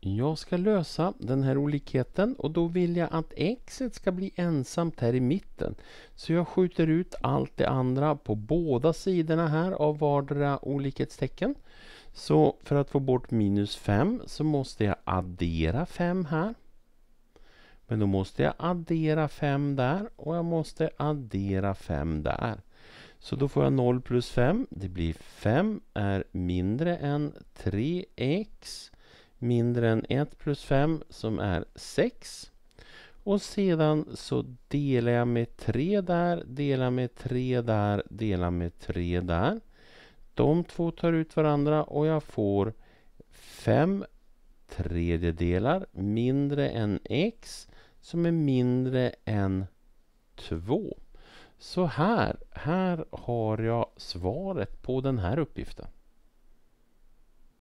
Jag ska lösa den här olikheten och då vill jag att x ska bli ensamt här i mitten. Så jag skjuter ut allt det andra på båda sidorna här av vardera olikhetstecken. Så för att få bort minus 5 så måste jag addera 5 här. Men då måste jag addera 5 där och jag måste addera 5 där. Så då får jag 0 plus 5. Det blir 5 är mindre än 3x mindre än 1 plus 5 som är 6. Och sedan så delar jag med 3 där, delar med 3 där, delar med 3 där. De två tar ut varandra och jag får 5 tredjedelar mindre än x som är mindre än 2. Så här, här har jag svaret på den här uppgiften.